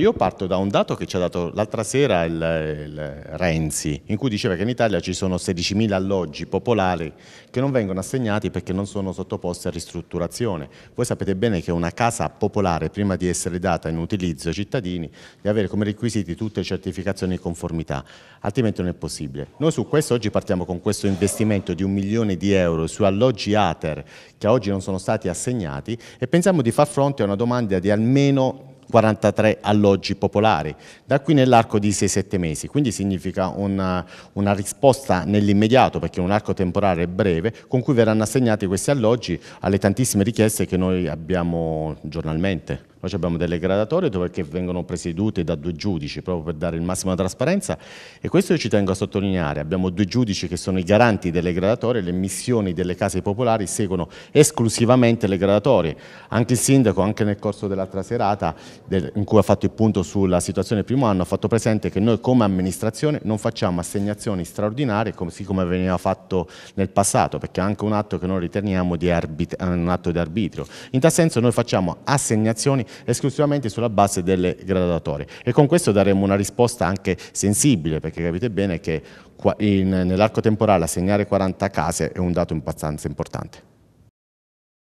Io parto da un dato che ci ha dato l'altra sera il, il Renzi, in cui diceva che in Italia ci sono 16.000 alloggi popolari che non vengono assegnati perché non sono sottoposti a ristrutturazione. Voi sapete bene che una casa popolare, prima di essere data in utilizzo ai cittadini, deve avere come requisiti tutte le certificazioni di conformità, altrimenti non è possibile. Noi su questo oggi partiamo con questo investimento di un milione di euro su alloggi ATER che oggi non sono stati assegnati e pensiamo di far fronte a una domanda di almeno 43 alloggi popolari, da qui nell'arco di 6-7 mesi, quindi significa una, una risposta nell'immediato, perché è un arco temporale breve, con cui verranno assegnati questi alloggi alle tantissime richieste che noi abbiamo giornalmente. Noi abbiamo delle gradatorie dove vengono presiedute da due giudici proprio per dare il massimo della trasparenza e questo io ci tengo a sottolineare. Abbiamo due giudici che sono i garanti delle gradatorie, le missioni delle case popolari seguono esclusivamente le gradatorie. Anche il sindaco, anche nel corso dell'altra serata in cui ha fatto il punto sulla situazione del primo anno, ha fatto presente che noi come amministrazione non facciamo assegnazioni straordinarie così come veniva fatto nel passato perché è anche un atto che noi riteniamo un atto di arbitrio. In tal senso noi facciamo assegnazioni esclusivamente sulla base delle gradatorie e con questo daremo una risposta anche sensibile perché capite bene che nell'arco temporale assegnare 40 case è un dato abbastanza importante.